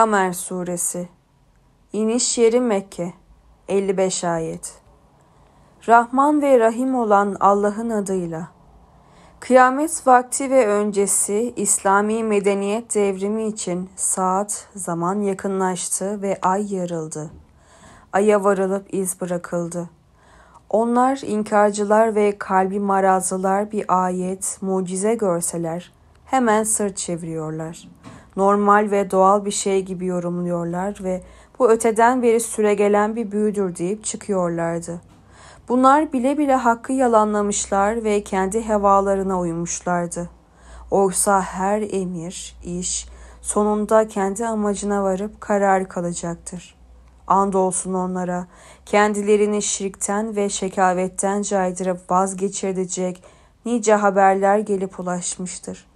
Kamer Suresi İniş Yeri Mekke 55 Ayet Rahman ve Rahim olan Allah'ın adıyla Kıyamet vakti ve öncesi İslami medeniyet devrimi için saat, zaman yakınlaştı ve ay yarıldı. Ay'a varılıp iz bırakıldı. Onlar inkarcılar ve kalbi marazlılar bir ayet, mucize görseler hemen sırt çeviriyorlar.'' normal ve doğal bir şey gibi yorumluyorlar ve bu öteden beri süregelen bir büyüdür deyip çıkıyorlardı. Bunlar bile bile hakkı yalanlamışlar ve kendi hevalarına uymuşlardı. Oysa her emir, iş sonunda kendi amacına varıp karar kalacaktır. Andolsun onlara kendilerini şirkten ve şekavetten caydırıp vazgeçirecek nice haberler gelip ulaşmıştır.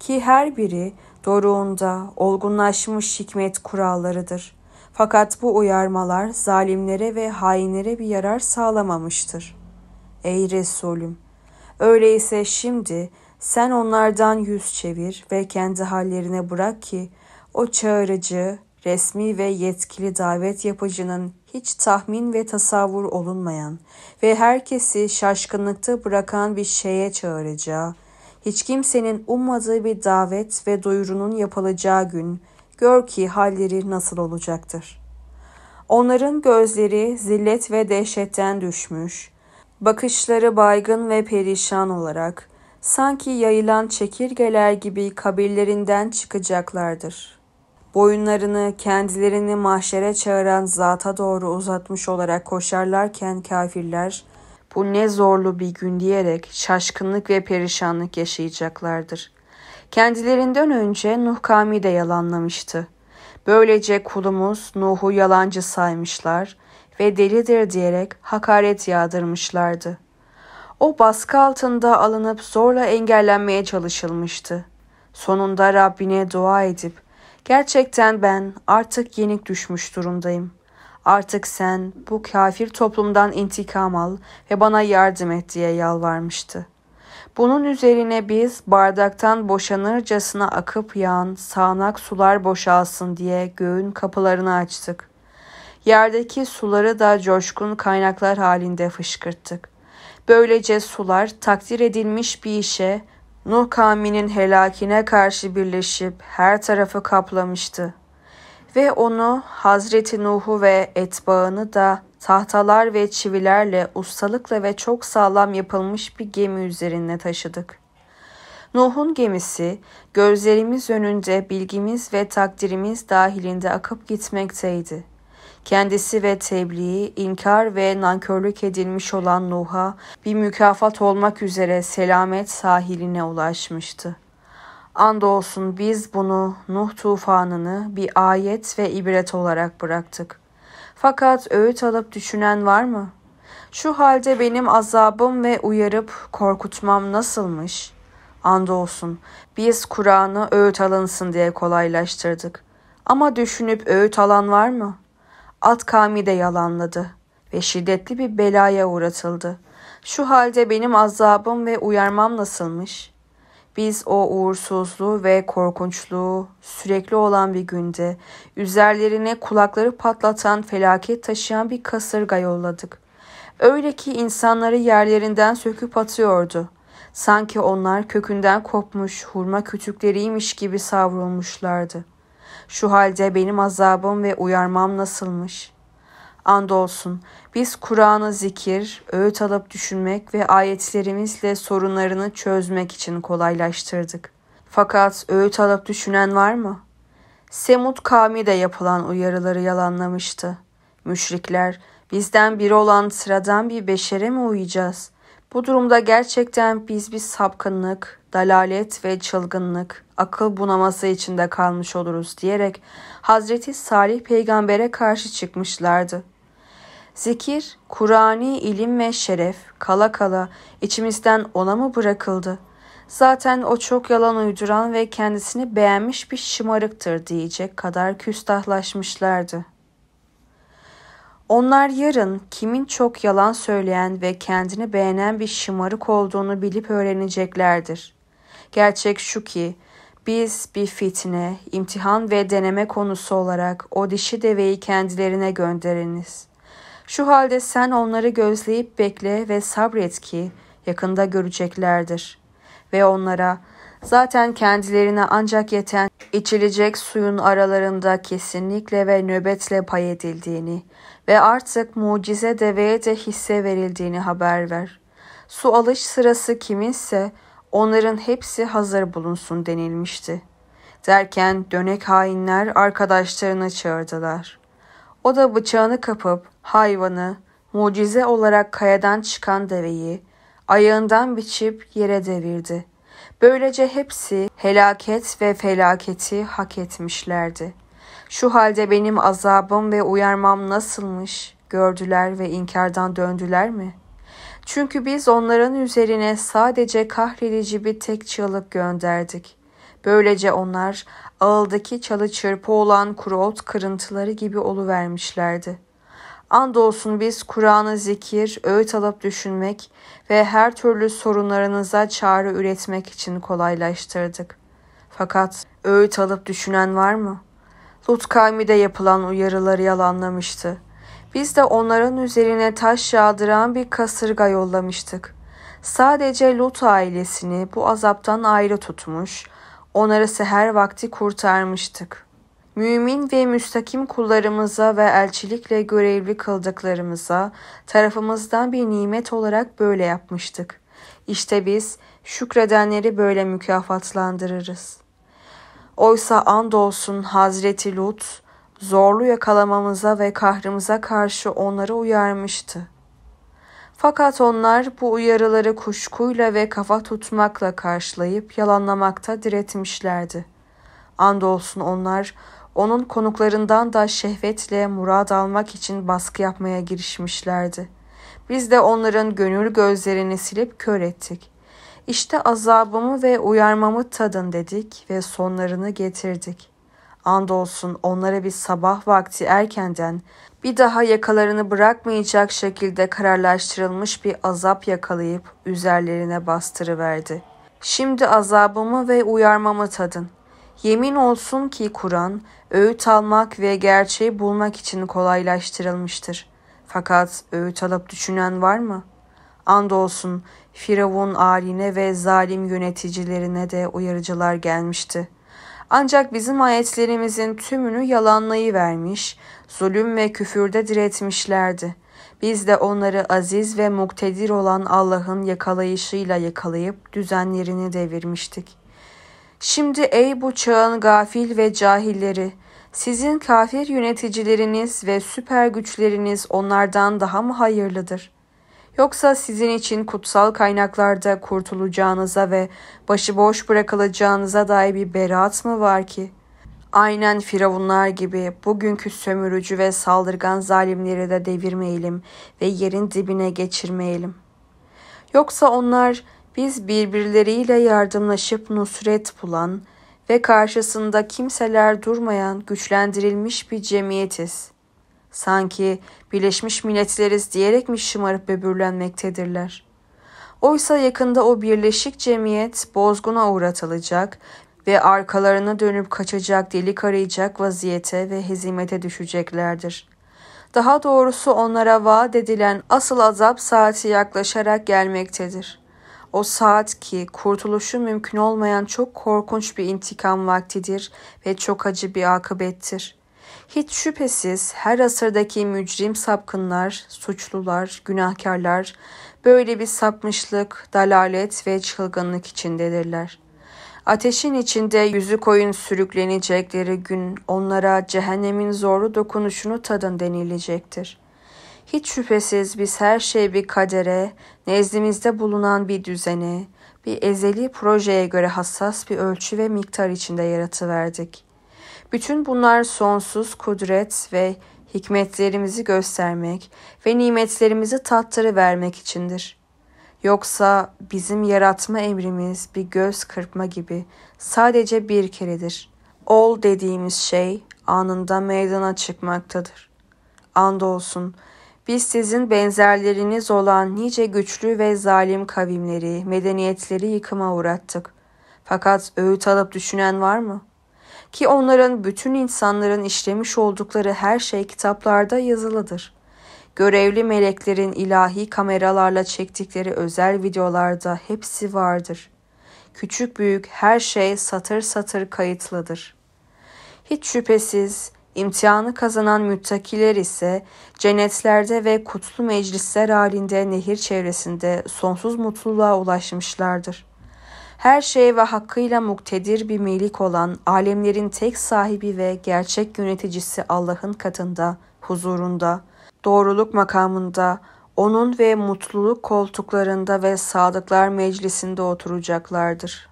Ki her biri doruğunda olgunlaşmış hikmet kurallarıdır. Fakat bu uyarmalar zalimlere ve hainlere bir yarar sağlamamıştır. Ey Resulüm! Öyleyse şimdi sen onlardan yüz çevir ve kendi hallerine bırak ki o çağırıcı, resmi ve yetkili davet yapıcının hiç tahmin ve tasavvur olunmayan ve herkesi şaşkınlıkta bırakan bir şeye çağıracağı hiç kimsenin ummadığı bir davet ve duyurunun yapılacağı gün gör ki halleri nasıl olacaktır. Onların gözleri zillet ve dehşetten düşmüş, bakışları baygın ve perişan olarak sanki yayılan çekirgeler gibi kabirlerinden çıkacaklardır. Boyunlarını kendilerini mahşere çağıran zata doğru uzatmış olarak koşarlarken kafirler bu ne zorlu bir gün diyerek şaşkınlık ve perişanlık yaşayacaklardır. Kendilerinden önce Nuh kavmi de yalanlamıştı. Böylece kulumuz Nuh'u yalancı saymışlar ve delidir diyerek hakaret yağdırmışlardı. O baskı altında alınıp zorla engellenmeye çalışılmıştı. Sonunda Rabbine dua edip gerçekten ben artık yenik düşmüş durumdayım.'' Artık sen bu kafir toplumdan intikam al ve bana yardım et diye yalvarmıştı. Bunun üzerine biz bardaktan boşanırcasına akıp yağan sağanak sular boşalsın diye göğün kapılarını açtık. Yerdeki suları da coşkun kaynaklar halinde fışkırttık. Böylece sular takdir edilmiş bir işe Nuh kavminin helakine karşı birleşip her tarafı kaplamıştı ve onu Hazreti Nuh'u ve etbağını da tahtalar ve çivilerle ustalıkla ve çok sağlam yapılmış bir gemi üzerine taşıdık. Nuh'un gemisi gözlerimiz önünde bilgimiz ve takdirimiz dahilinde akıp gitmekteydi. Kendisi ve tebliği, inkar ve nankörlük edilmiş olan Nuh'a bir mükafat olmak üzere selamet sahiline ulaşmıştı. Andolsun biz bunu Nuh tufanını bir ayet ve ibret olarak bıraktık. Fakat öğüt alıp düşünen var mı? Şu halde benim azabım ve uyarıp korkutmam nasılmış? Andolsun biz Kur'an'ı öğüt alınsın diye kolaylaştırdık. Ama düşünüp öğüt alan var mı? At kavmi de yalanladı ve şiddetli bir belaya uğratıldı. Şu halde benim azabım ve uyarmam nasılmış?'' Biz o uğursuzluğu ve korkunçluğu sürekli olan bir günde üzerlerine kulakları patlatan felaket taşıyan bir kasırga yolladık. Öyle ki insanları yerlerinden söküp atıyordu. Sanki onlar kökünden kopmuş hurma kütükleriymiş gibi savrulmuşlardı. Şu halde benim azabım ve uyarmam nasılmış? Andolsun biz Kur'an'ı zikir, öğüt alıp düşünmek ve ayetlerimizle sorunlarını çözmek için kolaylaştırdık. Fakat öğüt alıp düşünen var mı? Semut kavmi de yapılan uyarıları yalanlamıştı. Müşrikler, bizden biri olan sıradan bir beşere mi uyacağız? Bu durumda gerçekten biz bir sapkınlık, dalalet ve çılgınlık, akıl bunaması içinde kalmış oluruz diyerek Hazreti Salih peygambere karşı çıkmışlardı. Zikir, Kur'ani ilim ve şeref kala kala içimizden ona mı bırakıldı? Zaten o çok yalan uyduran ve kendisini beğenmiş bir şımarıktır diyecek kadar küstahlaşmışlardı. Onlar yarın kimin çok yalan söyleyen ve kendini beğenen bir şımarık olduğunu bilip öğreneceklerdir. Gerçek şu ki biz bir fitne, imtihan ve deneme konusu olarak o dişi deveyi kendilerine gönderiniz.'' Şu halde sen onları gözleyip bekle ve sabret ki yakında göreceklerdir. Ve onlara zaten kendilerine ancak yeten içilecek suyun aralarında kesinlikle ve nöbetle pay edildiğini ve artık mucize deveye de hisse verildiğini haber ver. Su alış sırası kiminse onların hepsi hazır bulunsun denilmişti. Derken dönek hainler arkadaşlarını çağırdılar.'' O da bıçağını kapıp hayvanı, mucize olarak kayadan çıkan deveyi, ayağından biçip yere devirdi. Böylece hepsi helaket ve felaketi hak etmişlerdi. Şu halde benim azabım ve uyarmam nasılmış gördüler ve inkardan döndüler mi? Çünkü biz onların üzerine sadece kahredici bir tek çığlık gönderdik. Böylece onlar ağıldaki çalı çırpı olan kuru ot kırıntıları gibi oluvermişlerdi. Andolsun biz Kur'an'ı zikir, öğüt alıp düşünmek ve her türlü sorunlarınıza çare üretmek için kolaylaştırdık. Fakat öğüt alıp düşünen var mı? Lut kavmi de yapılan uyarıları yalanlamıştı. Biz de onların üzerine taş yağdıran bir kasırga yollamıştık. Sadece Lut ailesini bu azaptan ayrı tutmuş, onları seher vakti kurtarmıştık. Mümin ve müstakim kullarımıza ve elçilikle görevli kıldıklarımıza tarafımızdan bir nimet olarak böyle yapmıştık. İşte biz şükredenleri böyle mükafatlandırırız. Oysa andolsun Hazreti Lut zorlu yakalamamıza ve kahrımıza karşı onları uyarmıştı. Fakat onlar bu uyarıları kuşkuyla ve kafa tutmakla karşılayıp yalanlamakta diretmişlerdi. Andolsun onlar onun konuklarından da şehvetle murad almak için baskı yapmaya girişmişlerdi. Biz de onların gönül gözlerini silip kör ettik. İşte azabımı ve uyarmamı tadın dedik ve sonlarını getirdik. Andolsun onlara bir sabah vakti erkenden bir daha yakalarını bırakmayacak şekilde kararlaştırılmış bir azap yakalayıp üzerlerine bastırıverdi. Şimdi azabımı ve uyarmamı tadın. Yemin olsun ki Kur'an, öğüt almak ve gerçeği bulmak için kolaylaştırılmıştır. Fakat öğüt alıp düşünen var mı? Andolsun Firavun aline ve zalim yöneticilerine de uyarıcılar gelmişti.'' Ancak bizim ayetlerimizin tümünü yalanlayıvermiş, zulüm ve küfürde diretmişlerdi. Biz de onları aziz ve muktedir olan Allah'ın yakalayışıyla yakalayıp düzenlerini devirmiştik. Şimdi ey bu çağın gafil ve cahilleri, sizin kafir yöneticileriniz ve süper güçleriniz onlardan daha mı hayırlıdır?'' Yoksa sizin için kutsal kaynaklarda kurtulacağınıza ve başıboş bırakılacağınıza dair bir beraat mı var ki? Aynen firavunlar gibi bugünkü sömürücü ve saldırgan zalimleri de devirmeyelim ve yerin dibine geçirmeyelim. Yoksa onlar biz birbirleriyle yardımlaşıp nusret bulan ve karşısında kimseler durmayan güçlendirilmiş bir cemiyetiz.'' Sanki Birleşmiş Milletleriz diyerek mi şımarıp böbürlenmektedirler. Oysa yakında o birleşik cemiyet bozguna uğratılacak ve arkalarına dönüp kaçacak delik arayacak vaziyete ve hezimete düşeceklerdir. Daha doğrusu onlara vaat edilen asıl azap saati yaklaşarak gelmektedir. O saat ki kurtuluşu mümkün olmayan çok korkunç bir intikam vaktidir ve çok acı bir akıbettir.'' Hiç şüphesiz her asırdaki mücrim sapkınlar, suçlular, günahkarlar böyle bir sapmışlık, dalalet ve çılgınlık içindedirler. Ateşin içinde yüzü koyun sürüklenecekleri gün onlara cehennemin zorlu dokunuşunu tadın denilecektir. Hiç şüphesiz biz her şey bir kadere, nezdimizde bulunan bir düzene, bir ezeli projeye göre hassas bir ölçü ve miktar içinde yaratıverdik.'' Bütün bunlar sonsuz kudret ve hikmetlerimizi göstermek ve nimetlerimizi tatları vermek içindir. Yoksa bizim yaratma emrimiz bir göz kırpma gibi sadece bir keredir. Ol dediğimiz şey anında meydana çıkmaktadır. Andolsun biz sizin benzerleriniz olan nice güçlü ve zalim kavimleri, medeniyetleri yıkıma uğrattık. Fakat öğüt alıp düşünen var mı?'' Ki onların bütün insanların işlemiş oldukları her şey kitaplarda yazılıdır. Görevli meleklerin ilahi kameralarla çektikleri özel videolarda hepsi vardır. Küçük büyük her şey satır satır kayıtlıdır. Hiç şüphesiz İmtihanı kazanan müttakiler ise cennetlerde ve kutlu meclisler halinde nehir çevresinde sonsuz mutluluğa ulaşmışlardır her şey ve hakkıyla muktedir bir melik olan alemlerin tek sahibi ve gerçek yöneticisi Allah'ın katında, huzurunda, doğruluk makamında, onun ve mutluluk koltuklarında ve sadıklar meclisinde oturacaklardır.''